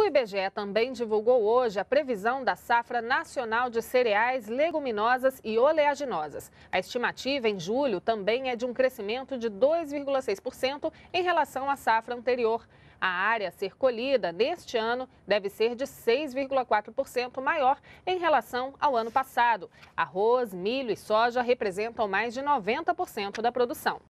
O IBGE também divulgou hoje a previsão da safra nacional de cereais, leguminosas e oleaginosas. A estimativa em julho também é de um crescimento de 2,6% em relação à safra anterior. A área a ser colhida neste ano deve ser de 6,4% maior em relação ao ano passado. Arroz, milho e soja representam mais de 90% da produção.